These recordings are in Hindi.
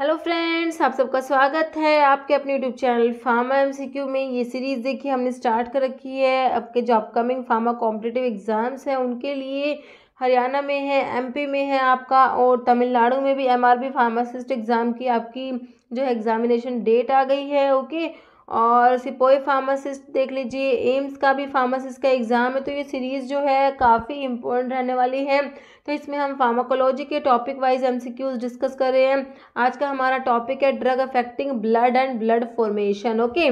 हेलो फ्रेंड्स आप सबका स्वागत है आपके अपने यूट्यूब चैनल फार्मा एमसीक्यू में ये सीरीज़ देखिए हमने स्टार्ट कर रखी है आपके जो अपकमिंग फार्मा कॉम्पिटिटिव एग्ज़ाम्स हैं उनके लिए हरियाणा में है एमपी में है आपका और तमिलनाडु में भी एमआरबी फार्मासिस्ट एग्ज़ाम की आपकी जो एग्ज़ामिनेशन डेट आ गई है ओके okay? और सिपोई फार्मासिस्ट देख लीजिए एम्स का भी फार्मासिस्ट का एग्ज़ाम है तो ये सीरीज़ जो है काफ़ी इम्पोर्टेंट रहने वाली है तो इसमें हम फार्माकोलॉजी के टॉपिक वाइज एमसीक्यूज डिस्कस कर रहे हैं आज का हमारा टॉपिक है drug affecting blood and blood formation okay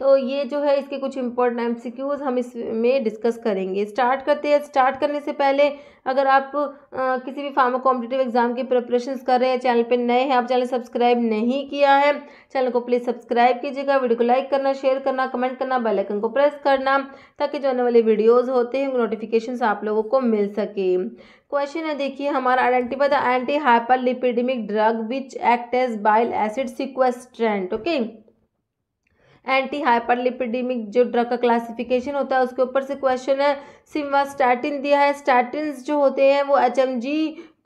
तो ये जो है इसके कुछ इम्पोर्टेंट एमसीक्यूज हम इसमें डिस्कस करेंगे स्टार्ट करते हैं स्टार्ट करने से पहले अगर आप आ, किसी भी फार्मा कॉम्पिटेटिव एग्जाम की प्रिपरेशन कर रहे हैं चैनल पर नए हैं आप चैनल सब्सक्राइब नहीं किया है चैनल को प्लीज़ सब्सक्राइब कीजिएगा वीडियो को लाइक करना शेयर करना कमेंट करना बेलाइकन को प्रेस करना ताकि जो आने वाले वीडियोज़ होते हैं नोटिफिकेशन आप लोगों को मिल सके क्वेश्चन है देखिए हमारा identify the antihyperlipidaemic drug which act as bile acid sequestrant okay okay? Antihyperlipidaemic जो ड्रग का क्लासिफिकेशन होता है उसके ऊपर से क्वेश्चन है सिम्वास्टैटिन दिया है स्टैटिन जो होते हैं वो एच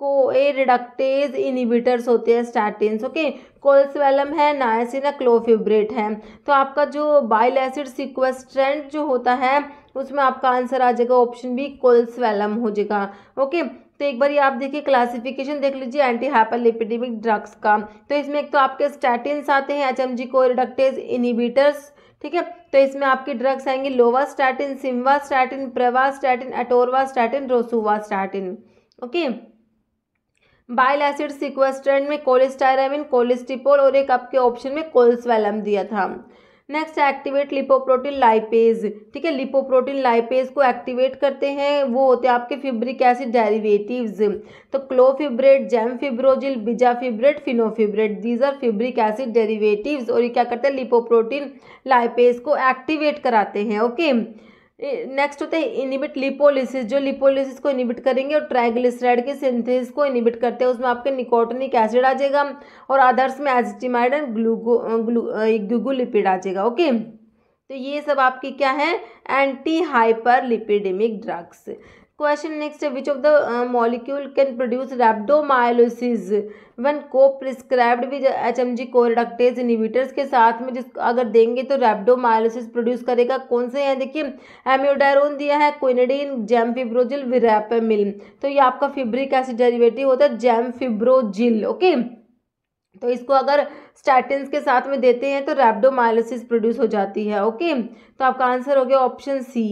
को ए रिडक्टेज इनिबिटर्स होते हैं स्टैटिन ओके कोल्सवेलम है नायसिना क्लोफिब्रेट है तो आपका जो बाइल एसिड सिक्वेस्ट्रेंट जो होता है उसमें आपका आंसर आ जाएगा ऑप्शन बी कोल्सवेलम हो जाएगा ओके तो एक बार ये आप देखिए क्लासिफिकेशन देख लीजिए एंटी हाइपरलिपिडेमिक ड्रग्स का तो इसमें एक तो आपके स्टैटिन्स आते हैं H G co reductase inhibitors ठीक है तो इसमें आपके ड्रग्स आएंगे lovastatin simvastatin pravastatin atorvastatin rosuvastatin okay bile acid sequestrant में कोलिस्टायरामिन कोलेस्टिपोल और एक आपके ऑप्शन में कोल्सवेलम दिया था नेक्स्ट एक्टिवेट लिपोप्रोटीन लाइपेज ठीक है लिपोप्रोटीन लाइपेज को एक्टिवेट करते हैं वो होते हैं आपके फिब्रिक एसिड डेरिवेटिव्स तो clofibrate gemfibrozil bezafibrate fenofibrate these are fibric acid derivatives और ये क्या करते हैं लिपोप्रोटीन लाइपेज को एक्टिवेट कराते हैं ओके okay? नेक्स्ट होता है इनिबिट लिपोलिसिस जो लिपोलिसिस को इनिबिट करेंगे और ट्राइग्लिसराइड के सिंथेसिस को इनिबिट करते हैं उसमें आपके निकोटनिक एसिड आ जाएगा और अदर्स में एजिटिमाइड एंड ग्लूगो ग्लू आ जाएगा ओके तो ये सब आपके क्या है antihyperlipidaemic drugs question next which of the molecule can produce can one coprescribed with H M G CoA reductase inhibitors के साथ में जिस अगर देंगे तो रेप्डोमायोलिसिस प्रोड्यूस करेगा कौन से हैं देखिए एम्योडायरोन दिया है कोनेडिन जैम फिब्रोजिल विरापेमिल तो ये आपका फिब्रिक एसिड डेरिवेटिव होता है जैम फिब्रोजिल ओके okay? तो इसको अगर स्टैटिन के साथ में देते हैं तो रैप्डोमाइलोसिस प्रोड्यूस हो जाती है ओके तो आपका आंसर हो गया option C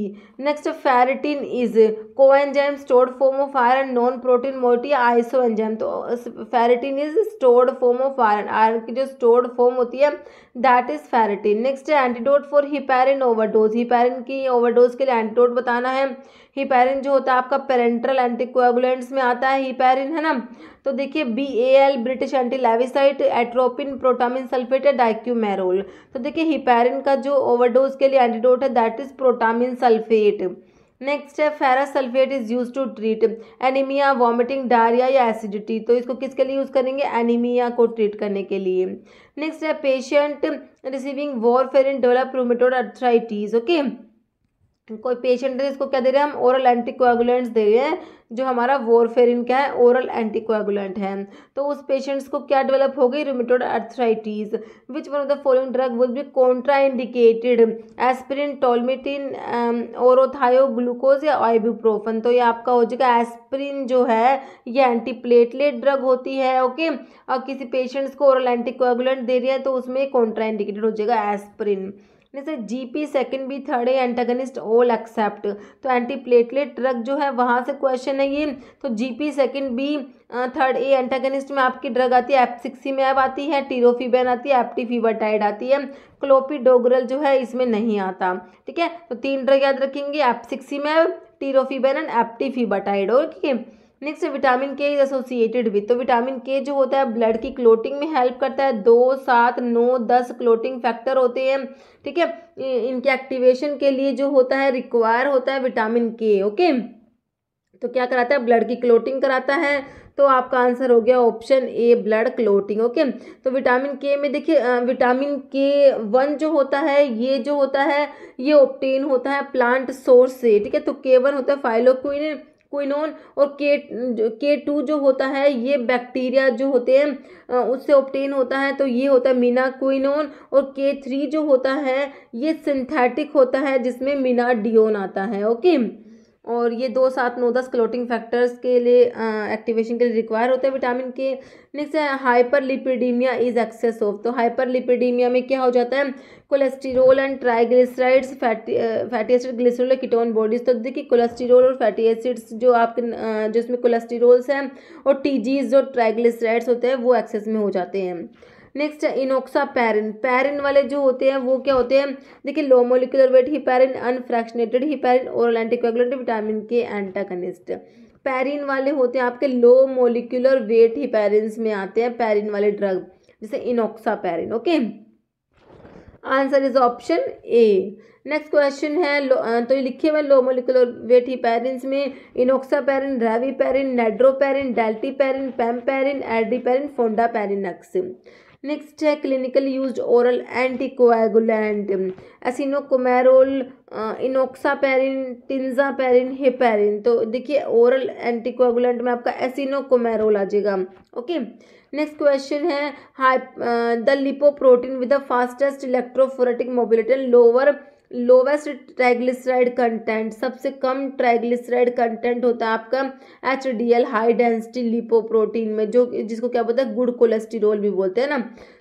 next ferritin is coenzyme stored form of iron non protein moiety isoenzyme तो ferritin is stored form of iron iron की जो स्टोर्ड फॉर्म होती है that is ferritin next antidote for heparin overdose heparin की ओवरडोज के लिए एंटीडोट बताना है हिपेरिन जो होता है आपका पेरेंट्रल एंटीकोएगुलेंट्स में आता है हीपेरिन है ना तो देखिए B A L British anti lewisite atropine protamine sulphate है डाइक्यूमेरोल तो देखिए हिपेरिन का जो ओवरडोज के लिए एंटीडोट है that is protamine sulphate next है ferrous sulphate is use to treat anaemia vomiting diarrhoea या एसिडिटी तो इसको किसके लिए यूज़ करेंगे एनीमिया को ट्रीट करने के लिए नेक्स्ट है patient receiving warfarin develop rheumatoid arthritis okay okay? कोई पेशेंट है जिसको क्या दे रहे हैं हम ओरल एंटीकोगुलेंट्स दे रहे हैं जो हमारा वोरफेरिन क्या है ओरल एंटीकोगुलेंट है तो उस पेशेंट्स को क्या डेवलप हो गई rheumatoid arthritis which one of the following drug will be contraindicated aspirin tolmetin aurothioglucose या आइबूप्रोफन तो ये आपका हो जाएगा एस्पिरिन जो है ये एंटीप्लेटलेट ड्रग होती है ओके और किसी पेशेंट्स को ओरल एंटीकोगुलेंट दे रही है तो उसमें कॉन्ट्रा इंडिकेटेड हो जाएगा एस्प्रिन जैसे G P second B third A antagonist all except तो एंटी प्लेटलेट ड्रग जो है वहाँ से क्वेश्चन है ये तो G P second B third A antagonist में आपकी ड्रग आती है एपसिक्सी में आती है टीरोफीबेन आती है एप्टीफीवाटाइड आती है क्लोपीडोग्रल जो है इसमें नहीं आता ठीक है तो तीन ड्रग याद रखेंगे एपसिक्सी में tirofiban and epti eptifibatide okay next vitamin K is associated with तो विटामिन के जो होता है ब्लड की क्लोटिंग में हेल्प करता है दो सात नौ दस क्लोटिंग फैक्टर होते हैं ठीक है इनके एक्टिवेशन के लिए जो होता है रिक्वायर होता है विटामिन के ओके तो क्या कराता है ब्लड की क्लोटिंग कराता है तो आपका आंसर हो गया option A blood clotting okay तो विटामिन के में देखिए विटामिन के वन जो होता है ये जो होता है ये ऑप्टेन होता है प्लांट सोर्स से ठीक है तो के वन होता है फाइलोक्विन क्विनोन और के के टू जो होता है ये बैक्टीरिया जो होते हैं उससे ऑप्टेन होता है तो ये होता है मीना क्विनोन और के थ्री जो होता है ये सिंथेटिक होता है जिसमें मीना डियोन आता है ओके और ये दो सात नौ दस क्लोटिंग फैक्टर्स के लिए एक्टिवेशन के लिए रिक्वायर होते हैं विटामिन के नेक्स्ट है hyperlipidaemia is excess of तो हाइपर लिपिडीमिया में क्या हो जाता है cholesterol and triglycerides fatty fatty acid glycerol ketone bodies तो देखिए कोलेस्ट्रॉल और फैटी एसिड्स जो आपके जिसमें कोलेस्ट्रॉल्स हैं और टीजीज और ट्राइग्लिसराइड्स होते हैं वो एक्सेस में हो जाते हैं नेक्स्ट है इनोक्सा पैरिन पैरिन वाले जो होते हैं वो क्या होते हैं देखिए low molecular weight heparin unfractionated heparin और एंटीकोगुलेटिव विटामिन के एंटागनिस्ट पैरिन वाले होते हैं आपके लो मोलिकुलर वेट ही पैरिन्स में आते हैं पैरिन वाले ड्रग जैसे enoxaparin okay answer is option A next question है तो ये लिखे हुए low molecular weight heparins में enoxaparin reviparin nadroparin dalteparin parnaparin ardeparin fondaparinux next है clinical use oral anticoagulant acenocoumarol enoxaparin tinzaparin heparin तो देखिए ओरल एंटीकोएगुलेंट में आपका एसिनोकोमेरोल आ जाएगा ओके नेक्स्ट क्वेश्चन है the lipoprotein with the fastest electrophoretic mobility lower lowest triglyceride content सबसे कम ट्राइग्लिसराइड कंटेंट होता है आपका H D L high density lipoprotein में जो जिसको क्या बोलते हैं गुड कोलेस्टिरोल भी बोलते हैं ना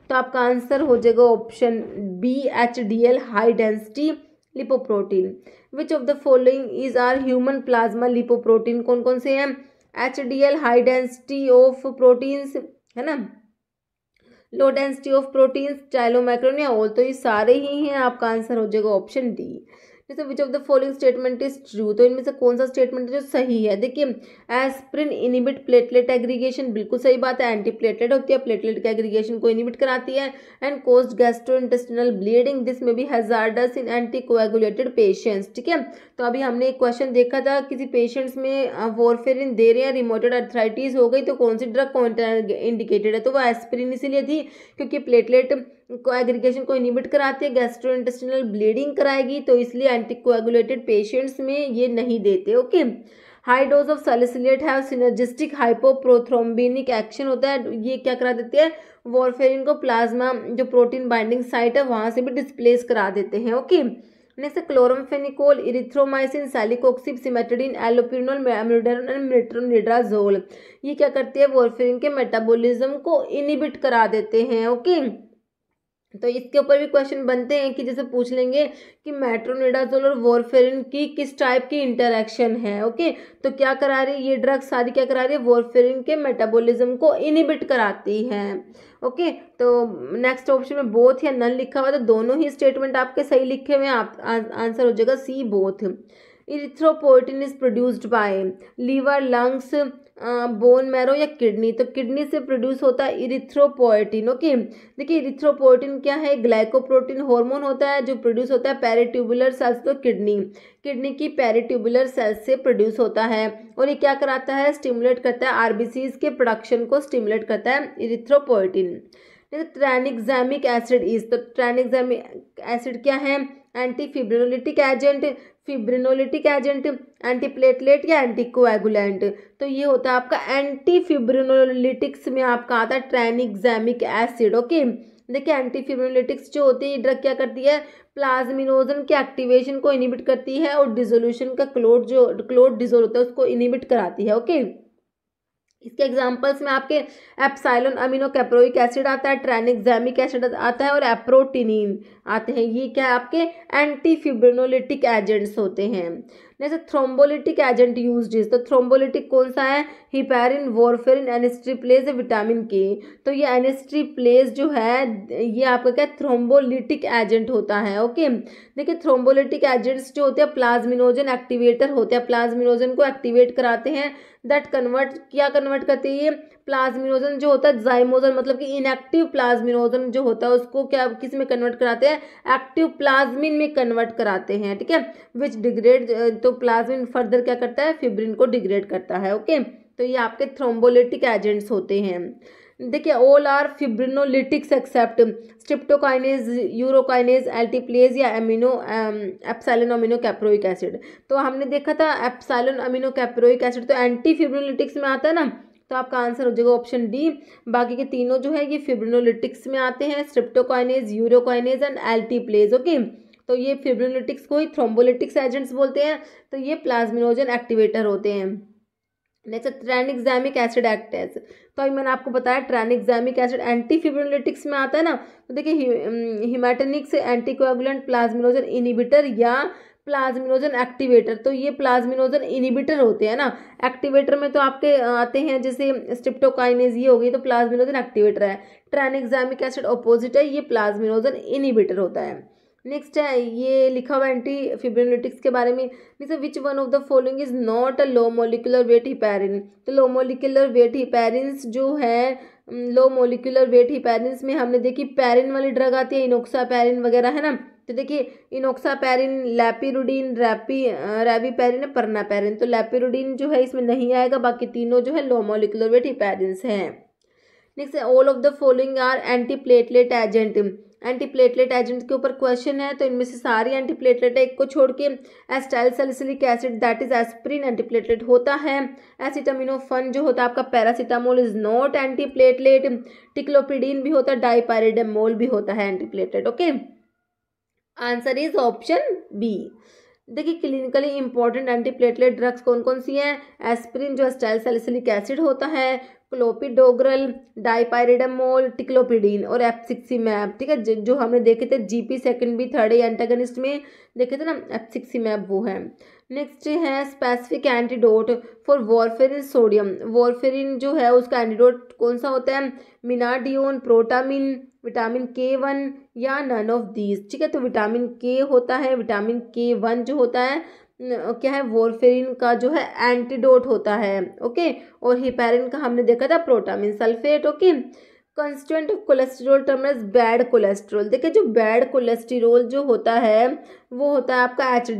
तो आपका आंसर हो जाएगा option B H D L high density lipoprotein which of the following is are human plasma lipoprotein कौन कौन से हैं H D L high density of proteins है ना लो डेंसिटी ऑफ प्रोटीन्स माइक्रोनिया ऑल तो ये सारे ही हैं आपका आंसर हो जाएगा ऑप्शन डी जैसे which of the following statement is true तो इनमें से कौन सा स्टेटमेंट है जो सही है देखिए एस्प्रिन इनिबिट प्लेटलेट एग्रीगेशन बिल्कुल सही बात है एंटी प्लेटलेट होती है प्लेटलेट का एग्रीगेशन को इनिबिट कराती है and cause gastrointestinal bleeding this में भी hazardous in anticoagulated patients ठीक है तो अभी हमने एक क्वेश्चन देखा था किसी पेशेंट्स में वॉरफेरिन दे रहे हैं रिमोटेड अर्थराइटिस हो गई तो कौन सी ड्रग कौन इंडिकेटेड है तो वो एस्प्रिन इसीलिए थी क्योंकि प्लेटलेट को एग्रीगेशन को इनिबिट कराती है गैस्ट्रो इंटेस्टिनल ब्लीडिंग कराएगी तो इसलिए एंटीकोएगुलेटेड पेशेंट्स में ये नहीं देते okay high dose of salicylate है सिनर्जिस्टिक हाइपोप्रोथ्रोम्बिनिक एक्शन होता है ये क्या करा देते हैं वॉरफेरिन को प्लाज्मा जो प्रोटीन बाइंडिंग साइट है वहाँ से भी डिस्प्लेस करा देते हैं okay next chloramphenicol erythromycin celecoxib cimetidine allopurinol metronidazole ये क्या करती है वॉरफेरिन के मेटाबोलिज्म को इनिबिट करा देते हैं ओके okay? तो इसके ऊपर भी क्वेश्चन बनते हैं कि जैसे पूछ लेंगे कि मेट्रोनिडाजोल और वॉरफेरिन की किस टाइप की इंटरेक्शन है ओके तो क्या करा रही है ये ड्रग्स सारी क्या करा रही है वॉरफेरिन के मेटाबॉलिज्म को इनिबिट कराती है ओके तो नेक्स्ट ऑप्शन में बोथ या नन लिखा हुआ तो दोनों ही स्टेटमेंट आपके सही लिखे हुए आप आंसर हो जाएगा C both erythropoietin is produced by liver lungs bone marrow या किडनी तो किडनी से प्रोड्यूस होता है इरिथ्रोपोएटिन ओके देखिए इरिथ्रोपोएटिन क्या है ग्लाइकोप्रोटीन हार्मोन होता है जो प्रोड्यूस होता है पैरेट्यूबुलर सेल्स तो किडनी किडनी की पैरिट्यूबुलर सेल्स से प्रोड्यूस होता है और ये क्या कराता है स्टिमुलेट करता है आरबीसीज के प्रोडक्शन को स्टिमुलेट करता है इरिथ्रोपोइटिन ट्रैनिक्जैमिक एसिड इज तो ट्रैनिक्जैमिक एसिड क्या है antifibrinolytic agent fibrinolytic agent antiplatelet या एंटी कोएगुलेंट तो ये होता है आपका एंटी फिब्रिनोलिटिक्स में आपका आता है ट्रेनिग्जैमिक एसिड ओके देखिए एंटी फिब्रिनोलिटिक्स जो होती है ये ड्रग क्या करती है प्लाज्मिनोजन के एक्टिवेशन को इनिबिट करती है और डिजोल्यूशन का क्लोड जो क्लोड डिजोल्व होता है उसको इनिबिट कराती है ओके okay? इसके एग्जांपल्स में आपके एप्साइलोन अमीनो कैप्रोइक एसिड आता है जैमिक एसिड आता है और एप्रोटीनिन आते हैं ये क्या है आपके एंटी फिब्रोनोलिटिक एजेंट्स होते हैं जैसे थ्रोम्बोलिटिक एजेंट यूज इज तो थ्रोम्बोलिटिक कौन सा है heparin warfarin anistreplase vitamin K तो ये एनिस्ट्री प्लेज जो है ये आपका क्या थ्रोम्बोलिटिक एजेंट होता है ओके देखिए थ्रोम्बोलिटिक एजेंट्स जो होते हैं प्लाज्मिनोजन एक्टिवेटर होते हैं प्लाज्मिनोजन को एक्टिवेट कराते हैं दैट कन्वर्ट क्या कन्वर्ट करते हैं ये प्लाज्मिनोजन जो होता है जाइमोजन मतलब कि इनएक्टिव प्लाज्मिनोजन जो होता है उसको क्या किस में कन्वर्ट कराते हैं एक्टिव प्लाज्मिन में कन्वर्ट कराते हैं ठीक है विच डिग्रेड तो तो प्लाज्मिन फर्दर क्या करता है फिब्रिन को डिग्रेड करता है ओके तो ये आपके थ्रोम्बोलिटिक एजेंट्स होते हैं देखिए all are fibrinolytics except streptokinase urokinase alteplase या amino epsilon amino caproic acid तो हमने देखा था एप्सैलन अमिनो कैप्रोइक एसिड तो एंटी फिब्रिनोलिटिक्स में आता है ना तो आपका आंसर हो जाएगा ऑप्शन डी बाकी के तीनों जो है ये फिब्रिनोलिटिक्स में आते हैं streptokinase urokinase and alteplase okay तो ये फिब्रोलिटिक्स को ही थ्रोम्बोलिटिक्स एजेंट्स बोलते हैं तो ये प्लाज्मिनोजन एक्टिवेटर होते हैं नेक्स्ट ट्रैनिक्जैमिक एसिड एक्टेस तो अभी मैंने आपको बताया ट्रैनिक्जैमिक एसिड एंटी फिब्रोलिटिक्स में आता है ना तो देखिए हिमाटेनिक्स एंटीकोगुलेंट प्लाज्मिनोजन इनिबिटर या प्लाज्मिनोजन एक्टिवेटर तो ये प्लाज्मिनोजन इनिबिटर होते हैं ना एक्टिवेटर में तो आपके आते हैं जैसे स्ट्रिप्टोकाइनेज ये हो गई तो प्लाज्मिनोजन एक्टिवेटर है ट्रैनिक्जैमिक एसिड ऑपोजिट है ये प्लाज्मिनोजन इनिबिटर होता है नेक्स्ट है ये लिखा हुआ एंटी फिब्रोलिटिक्स के बारे में which one of the following is not a low molecular weight heparin तो लो मोलिकुलर वेट हिपैरिन्स जो है लो मोलिकुलर वेट हिपैरिन्स में हमने देखी पैरिन वाली ड्रग आती है इनोक्सा पैरिन वगैरह है ना तो देखिए इनोक्सा पैरिन लैपीरुडीन रैपी रैवी पैरिन परना पैरिन तो लैपीरुडीन जो है इसमें नहीं आएगा बाकी तीनों जो है लो मोलिकुलर वेट हिपैरिन्स हैं next all of the following are antiplatelet agent antiplatelet agent के ऊपर क्वेश्चन है तो इनमें से सारी एंटीप्लेटलेट एक को छोड़ के acetyl salicylic acid that is aspirin antiplatelet होता है एसिटामिनोफन जो होता है आपका paracetamol is not antiplatelet ticlopidine भी होता है डाइपारिडेमोल भी होता है antiplatelet okay answer is option B देखिए क्लिनिकली इंपॉर्टेंट एंटीप्लेटलेट ड्रग्स कौन कौन सी हैं एस्प्रिन जो स्टाइल सैलिसिलिक एसिड होता है क्लोपिडोग्रल डाइपायरिडामोल टिक्लोपिडीन और मैप ठीक है जो हमने देखे थे GP second B third antagonist में देखे थे ना मैप वो है नेक्स्ट है specific antidote for warfarin sodium warfarin जो है उसका एंटीडोट कौन सा होता है menadione protamine vitamin K one या नन ऑफ दीज ठीक है तो विटामिन के होता है विटामिन के वन जो होता है क्या है वोरफेरिन का जो है एंटीडोट होता है ओके और हिपेरिन का हमने देखा था protamine sulphate okay constant of cholesterol term bad cholesterol देखिए जो बैड कोलेस्ट्रॉल जो होता है वो होता है आपका एच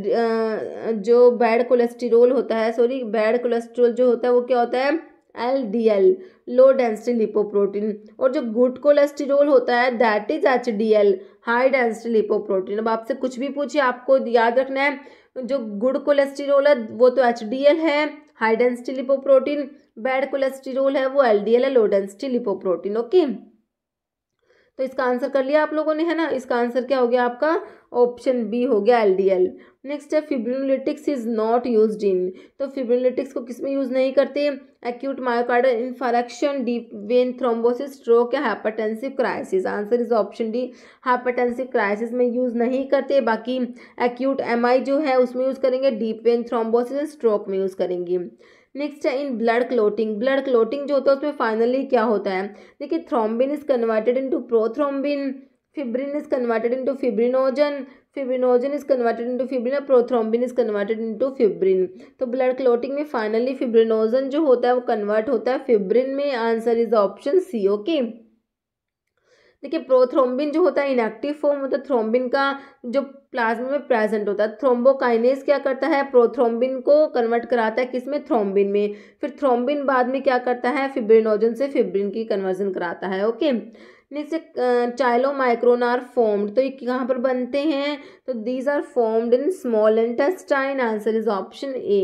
जो बैड कोलेस्टेरोल होता है सॉरी बैड कोलेस्ट्रोल जो होता है वो क्या होता है L D L low density lipoprotein और जो गुड कोलेस्टेरोल होता है that is H D L high density lipoprotein अब आपसे कुछ भी पूछे आपको याद रखना है जो गुड कोलेस्टिरोल है वो तो एच है high density lipoprotein bad cholesterol है वो एल है लो डेंसिटी लिपोप्रोटीन ओके तो इसका आंसर कर लिया आप लोगों ने है ना इसका आंसर क्या हो गया आपका ऑप्शन बी हो गया एल नेक्स्ट है fibrolytics is not use in तो फिब्रोलिटिक्स को किसमें यूज़ नहीं करते acute myocardial infarction deep vein thrombosis stroke या hypertensive crisis answer is option D hypertensive crisis में यूज़ नहीं करते बाकी एक्यूट एमआई जो है उसमें यूज़ करेंगे deep vein thrombosis and stroke में यूज़ करेंगे नेक्स्ट है in blood clotting blood clotting जो होता है उसमें फाइनली क्या होता है देखिए thrombin is converted into prothrombin fibrin is converted into fibrinogen fibrinogen is converted into fibrin और prothrombin is converted into fibrin तो ब्लड क्लोटिंग में फाइनली फिब्रिनोजन जो होता है वो कन्वर्ट होता है फिब्रिन में answer is option C okay देखिए प्रोथ्रोम्बिन जो होता है इनएक्टिव मतलब फॉर्म होता है थ्रोम्बिन का जो प्लाज्मा में प्रेजेंट होता है थ्रोम्बोकाइनेज क्या करता है प्रोथ्रोम्बिन को कन्वर्ट कराता है किसमें थ्रोम्बिन में फिर थ्रोम्बिन बाद में क्या करता है फिब्रिनोजन से फिब्रिन की कन्वर्जन कराता है okay okay? Next chylomicron are formed तो ये कहाँ पर बनते हैं तो these are formed in small intestine answer is option A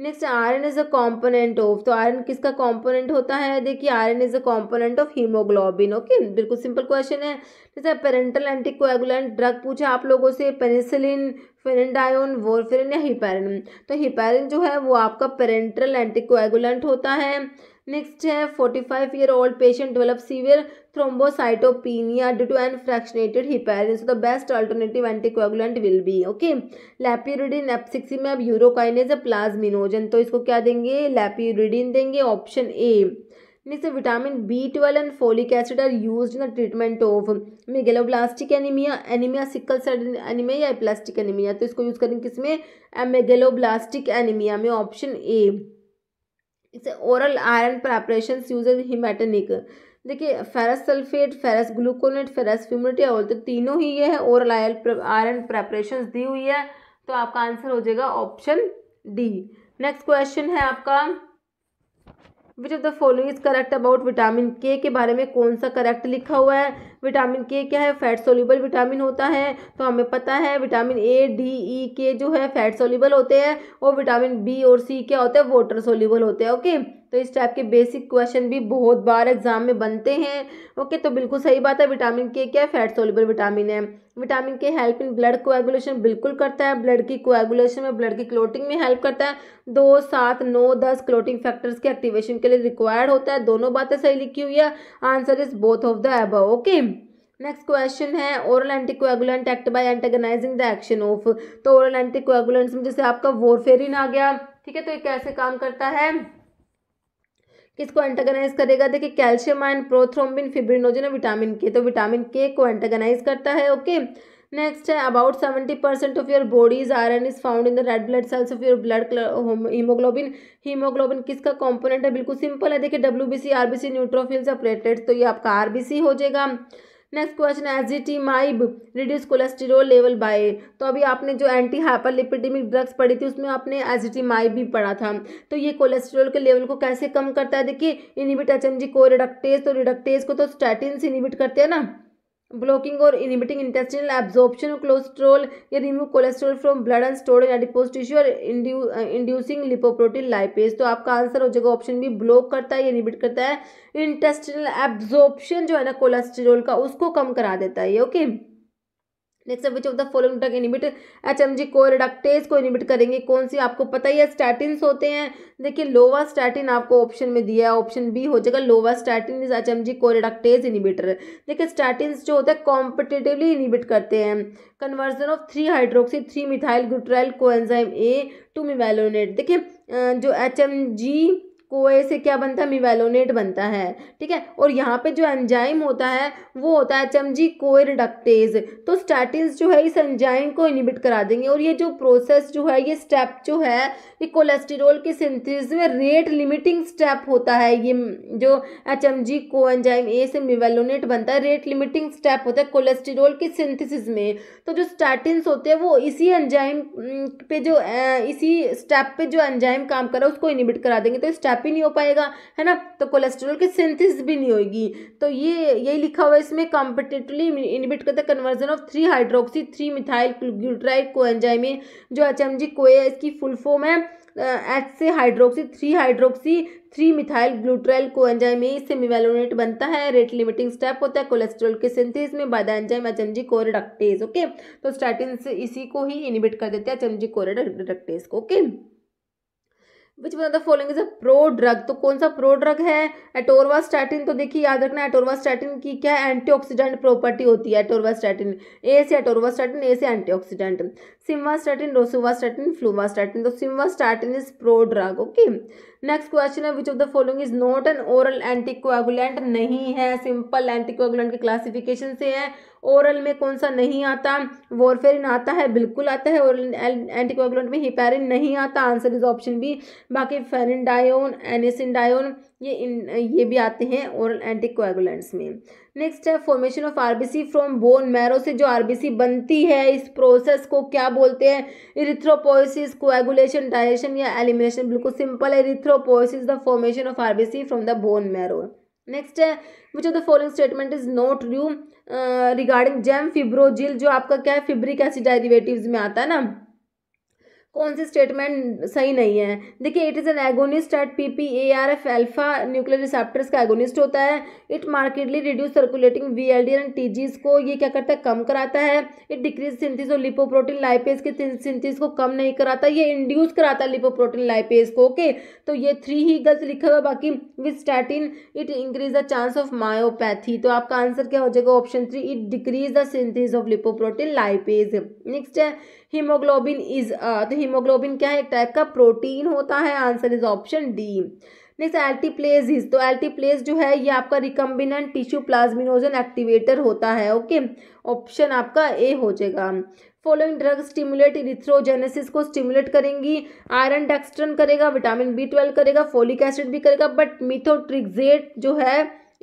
next iron is a component of तो आयरन किसका कॉम्पोनेंट होता है देखिए iron is a component of haemoglobin okay बिल्कुल सिंपल क्वेश्चन है जैसे पेरेंटल एंटीकोएगुलेंट ड्रग पूछा आप लोगों से पेनिसिलिन फेरेंडायोन वोरफेरिन या हिपेरिन तो हिपेरिन जो है वो आपका पेरेंटल एंटीकोएगुलेंट होता है नेक्स्ट है forty five year old patient develop severe thrombocytopenia due to unfractionated heparin so the best alternative anticoagulant will be okay lepirudin abciximab में अब यूरोकाइनेज है प्लाज्मिनोजन तो इसको क्या देंगे लैपियोरिडिन देंगे option A next vitamin B twelve and folic acid are use in the treatment of megaloblastic anaemia anaemia sickle cell anaemia या प्लास्टिक एनीमिया तो इसको यूज करेंगे किसमें मेगेलोब्लास्टिक एनीमिया में ऑप्शन ए इसे oral iron preparation use haematinic देखिए ferrous sulphate ferrous gluconate ferrous fumarate और तो तीनों ही ये है ओरल आयरन प्रेपरेशन दी हुई है तो आपका आंसर हो जाएगा ऑप्शन डी नेक्स्ट क्वेश्चन है आपका which of the following is correct about vitamin K के बारे में कौन सा करेक्ट लिखा हुआ है विटामिन के क्या है फैट सोल्यूबल विटामिन होता है तो हमें पता है विटामिन ए डी ई के जो है फैट सोल्यूबल होते हैं और विटामिन बी और सी क्या होते हैं वाटर सोल्यूबल होते हैं ओके तो इस टाइप के बेसिक क्वेश्चन भी बहुत बार एग्जाम में बनते हैं ओके तो बिल्कुल सही बात है विटामिन के क्या है फैट सोल्यूबल विटामिन है vitamin K help in blood coagulation बिल्कुल करता है ब्लड की कोएगुलेशन में ब्लड की क्लोटिंग में हेल्प करता है दो सात नौ दस क्लोटिंग फैक्टर्स के एक्टिवेशन के लिए रिक्वायर्ड होता है दोनों बातें सही लिखी हुई है answer is both of the above okay next question है oral anticoagulant act by antagonising the action of तो ओरल एंटीकोएगुलेंट्स में जैसे आपका वोरफेरिन आ गया ठीक है तो ये कैसे काम करता है किसको एंटेगनाइज करेगा देखिए calcium ion prothrombin fibrinogen vitamin K तो विटामिन के को एंटेगनाइज करता है ओके नेक्स्ट है about seventy percent of your body's iron is found in the red blood cells of your blood haemoglobin haemoglobin किसका कंपोनेंट है बिल्कुल सिंपल है देखिए W B C R B C neutrophils और प्लेटलेट्स तो ये आपका आरबीसी हो जाएगा नेक्स्ट क्वेश्चन है माइब रिड्यूस कोलेस्टेरोल लेवल बाय तो अभी आपने जो एंटी हाइपरलिपिडेमिक ड्रग्स पढ़ी थी उसमें आपने माइब भी पढ़ा था तो ये कोलेस्टेरोल के लेवल को कैसे कम करता है देखिए inhibit H M G co reductase तो रिडक्टेज को तो स्टैटिन से इनिबिट करते हैं ना ब्लॉकिंग और इनिबिटिंग इंटेस्टिनल एब्जॉर्प्शन कोलेस्ट्रोल ये remove cholesterol from blood and storage adipose tissue और इंड्यूसिंग लिपोप्रोटीन लाइपेज तो आपका आंसर हो जाएगा ऑप्शन बी ब्लॉक करता है इनिबिट करता है इंटेस्टिनल एब्जॉर्प्शन जो है ना कोलेस्ट्रोल का उसको कम करा देता है ओके okay? नेक्स्ट है which of the following drug inhibit H M G co reductase को इनिबिट करेंगे कौन सी आपको पता ही है स्टैटिन होते हैं देखिए लोवा स्टैटिन आपको ऑप्शन में दिया है ऑप्शन बी हो जाएगा lovastatin is H M G co reductase inhibitor देखिए स्टैटिन जो होता है कॉम्पिटेटिवली इनिबिट करते हैं conversion of three hydroxy three methyl glutaryl enzyme A to mevalonate देखिए जो एच एम जी कोए से क्या बनता है मिवेलोनेट बनता है ठीक है और यहाँ पे जो एंजाइम होता है वो होता है चमजी कोए रिडक्टेज तो स्टैटिन्स जो है इस एंजाइम को इनिबिट करा देंगे और ये जो प्रोसेस जो है ये स्टेप जो है ये कोलेस्टेरोल के सिंथेसिस में रेट लिमिटिंग स्टेप होता है ये जो एच एम जी को एंजाइम ए से मिवेलोनेट बनता है रेट लिमिटिंग स्टेप होता है कोलेस्टेरोल के सिंथिस में तो जो स्टैटिन्स होते हैं वो इसी एंजाइम पे जो इसी स्टेप पे जो एंजाइम काम कर रहा है उसको इनिबिट करा देंगे तो स्टेप भी नहीं हो पाएगा है ना तो कोलेस्ट्रोल की सिंथिस भी नहीं होगी तो ये यही लिखा हुआ है इसमें कॉम्पिटेटिवली इनिबिट करता है conversion of three hydroxy three methyl glutaryl enzyme in जो एच एम जी कोए इसकी फुल फॉर्म है एच से hydroxy three hydroxy three methyl glutaryl coenzyme इससे मिवेलोनेट बनता है रेट लिमिटिंग स्टेप होता है कोलेस्ट्रोल के सिंथेसिस में बाद enzyme H HMG CoA reductase okay तो स्टैटिन से इसी को ही इनिबिट कर देते हैं एच एचएमजी कोरेडक्टेज को okay which one of the following is a prodrug तो कौन सा प्रो ड्रग है एटोरवास्टैटिन तो देखिए याद रखना एटोरवास्टैटिन की क्या एंटीऑक्सीडेंट प्रॉपर्टी होती है एटोरवास्टैटिन ए से एटोरवास्टैटिन ए से एंटीऑक्सीडेंट सिम्वास्टैटिन रोसुवास्टैटिन फ्लूवास्टैटिन तो simvastatin is prodrug okay next question है which of the following is not an oral anticoagulant नहीं है सिंपल एंटीकोएगुलेंट के क्लासिफिकेशन से है ओरल में कौन सा नहीं आता वॉरफेरिन आता है बिल्कुल आता है ओरल एंटीकोगुलेंट में हिपेरिन नहीं आता आंसर इज ऑप्शन बी बाकी फेरिनडायोन एनिसिनडायोन ये इन ये भी आते हैं ओरल एंटीकोगुलेंट्स में नेक्स्ट है formation of RBC from bone marrow से जो आरबीसी बनती है इस प्रोसेस को क्या बोलते हैं इरिथ्रोपोइसिस कोएगुलेशन डाइजेशन या एलिमिनेशन बिल्कुल सिंपल है erythropoiesis the formation of RBC from the bone marrow next है which of the following statement is not true regarding gemfibrozil जो आपका क्या है फिब्रिक एसिड डेरिवेटिव्स में आता है ना कौन सी स्टेटमेंट सही नहीं है देखिए it is an agonist at P P A R F alpha nuclear receptors का एगोनिस्ट होता है it markedly reduce circulating V L D and T Gs को ये क्या करता है कम कराता है इट डिक्रीज सिंथिस और लिपोप्रोटीन लाइपेज के सिंथिस को कम नहीं कराता ये इंड्यूस कराता है लिपोप्रोटीन लाइपेज को ओके तो ये थ्री ही गलत लिखा हुआ बाकी with statin it increase the chance of myopathy तो आपका आंसर क्या हो जाएगा option three it decrease the synthesis of lipoprotein lipase next है हीमोग्लोबिन इज तो हीमोग्लोबिन क्या है एक टाइप का प्रोटीन होता है answer is option D next is तो एल्टीप्लेज जो है ये आपका रिकम्बिनेंट टिश्यू प्लाज्मिनोजन एक्टिवेटर होता है ओके ऑप्शन आपका ए हो जाएगा फॉलोइंग ड्रग स्टिमुलेट इरिथ्रोजेनेसिस को स्टिमुलेट करेंगी आयरन डेक्सट्रन करेगा विटामिन बी ट्वेल्व करेगा फोलिक एसिड भी करेगा बट मिथोट्रिक्जेट जो है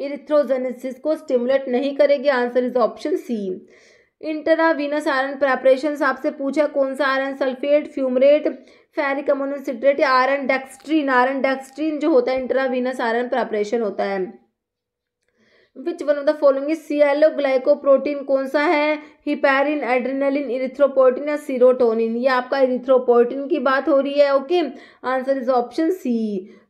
इरिथ्रोजेनेसिस को स्टिमुलेट नहीं करेगी answer is option C intravenous iron preparation आपसे पूछा कौन सा iron sulphate fumarate ferric ammonium citrate या आयरन डेक्सट्रीन आयरन डेक्सट्रीन जो होता है इंटरावीनस आयरन प्रेपरेशन होता है which one of the following is C L glycoprotein कौन सा है हिपेरिन एड्रेनलिन इरिथ्रोपोर्टिन या सीरोटोनिन ये आपका इरिथ्रोपोर्टिन की बात हो रही है okay answer is option C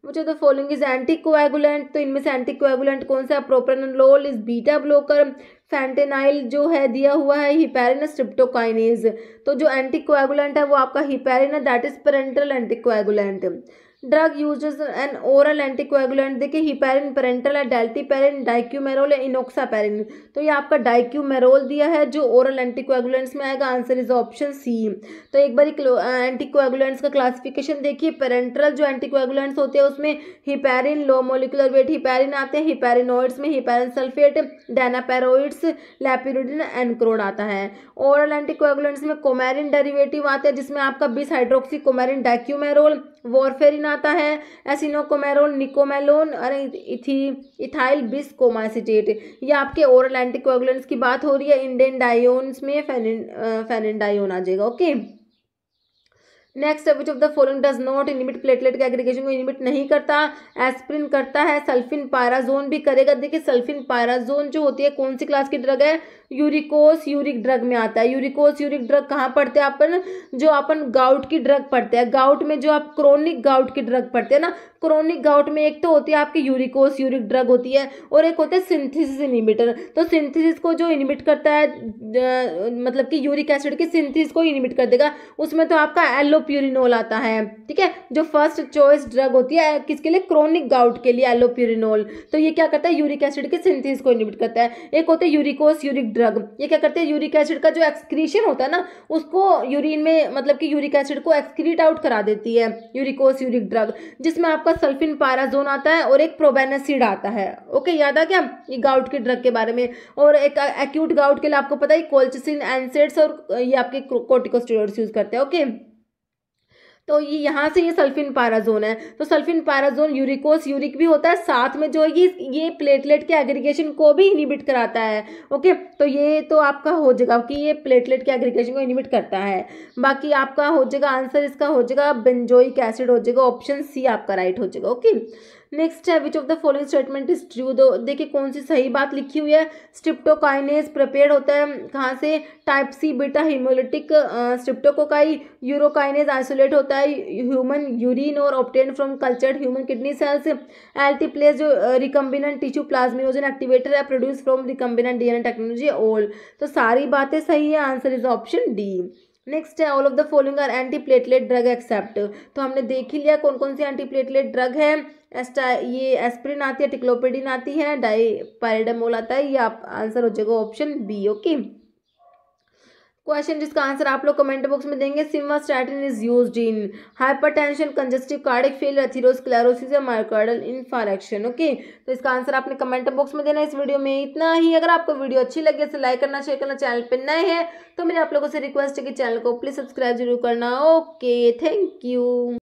which of the following is anticoagulant तो इनमें से एंटी कोएगुलेंट कौन सा है propranolol is beta blocker fentanyl जो है दिया हुआ है हिपेरिन स्ट्रिप्टोकाइनेज तो जो एंटी कोएगुलेंट है वो आपका हिपेरिन है that is parenteral anticoagulant drug use an oral anticoagulant देखिए हिपेरिन पेरेंटल है डेल्टीपेरिन डाइक्यूमेरोल या इनोक्सापेरिन तो ये आपका डाइक्यूमेरोल दिया है जो ओरल एंटीकोएगुलेंट्स में आएगा आंसर इज ऑप्शन सी तो एक बार एंटीकोएगुलेंट्स का क्लासिफिकेशन देखिए पेरेंटल जो एंटीकोएगुलेंट्स होते हैं उसमें heparin low molecular weight heparin आते हैं हिपेरिनोइड्स में हिपेरिन सल्फेट डेनापेरोइड्स लेपिरुडिन एनक्रोड आता है ओरल एंटीकोएगुलेंट्स में कोमेरिन डेरिवेटिव आते हैं जिसमें आपका बिस हाइड्रोक्सी कोमेरिन डाइक्यूमेरोल वॉरफेरिन बनाता है एसिनोकोमेरोन निकोमेलोन और इथी इथाइल बिस्कोमासिटेट ये आपके ओरल एंटीकोगुलेंट्स की बात हो रही है इंडेन डायोन्स में फेनिन फेनिन डायोन आ जाएगा okay next which of the following does not inhibit platelet के एग्रीगेशन को इनिमिट नहीं करता एस्प्रिन करता है सल्फिन पायराजोन भी करेगा देखिए सल्फिन पायराजोन जो होती है कौन सी क्लास की ड्रग है यूरिकोस यूरिक ड्रग में आता है यूरिकोस यूरिक ड्रग कहाँ पढ़ते हैं अपन जो अपन गाउट की ड्रग पढ़ते हैं गाउट में जो आप क्रोनिक गाउट की ड्रग पढ़ते हैं ना क्रोनिक गाउट में एक तो होती है आपकी यूरिकोस यूरिक ड्रग होती है और एक होता है सिंथिसिस इनिमिटर तो सिंथिसिस को जो इनिमिट करता है मतलब कि यूरिक एसिड की सिंथिस को इनिमिट कर देगा उसमें तो आपका एलो एलोप्यूरिनोल आता है ठीक है जो फर्स्ट चॉइस ड्रग होती है किसके लिए क्रोनिक गाउट के लिए एलोप्यूरिनोल तो ये क्या करता है यूरिक एसिड के सिंथेसिस को इनिबिट करता है एक होता है यूरिकोस यूरिक ड्रग ये क्या करते हैं यूरिक एसिड का जो एक्सक्रीशन होता है ना उसको यूरिन में मतलब कि यूरिक एसिड को एक्सक्रीट आउट करा देती है यूरिकोस यूरिक ड्रग जिसमें आपका सल्फिन पाराजोन आता है और एक प्रोबेनासिड आता है ओके याद आ गया ये गाउट के ड्रग के बारे में और एक एक्यूट गाउट के लिए आपको पता है कोल्चिसिन एनसेट्स और ये आपके कोर्टिकोस्टेरॉइड्स यूज़ करते हैं ओके okay? तो ये यहाँ से ये सल्फिन पाराजोन है तो सल्फिन पाराजोन यूरिकोस यूरिक भी होता है साथ में जो ये ये प्लेटलेट के एग्रीगेशन को भी इनिबिट कराता है ओके तो ये तो आपका हो जाएगा कि ये प्लेटलेट के एग्रीगेशन को इनिबिट करता है बाकी आपका हो जाएगा आंसर इसका हो जाएगा बेंजोइक एसिड हो जाएगा ऑप्शन सी आपका राइट हो जाएगा ओके नेक्स्ट है which of the following statement is true दो देखिए कौन सी सही बात लिखी हुई है स्ट्रिप्टोकाइनेस प्रिपेयर होता है कहाँ से type C beta haemolytic streptococci urokinase isolate होता है ह्यूमन यूरिन और obtain from cultured human kidney cells place जो रिकम्बिनेंट टिश्यू प्लाज्मिनोजन एक्टिवेटर है produce from recombinant DNA technology old तो सारी बातें सही है answer is option D next है all of the following are antiplatelet drug except तो हमने देख ही लिया कौन कौन सी एंटी प्लेटलेट ड्रग है एस्टा ये एस्प्रिन आती है टिक्लोपेडिन आती है डाई पैराडामोल आता है ये आप आंसर हो जाएगा ऑप्शन बी ओके क्वेश्चन जिसका आंसर आप लोग कमेंट बॉक्स में देंगे simvastatin is use in hypertension congestive cardiac failure atherosclerosis या माइकोडल इन्फारेक्शन ओके तो इसका आंसर आपने कमेंट बॉक्स में देना इस वीडियो में इतना ही अगर आपको वीडियो अच्छी लगे तो लाइक करना शेयर करना चैनल पर नए हैं तो मेरे आप लोगों से रिक्वेस्ट है कि चैनल को प्लीज़ सब्सक्राइब जरूर करना ओके थैंक यू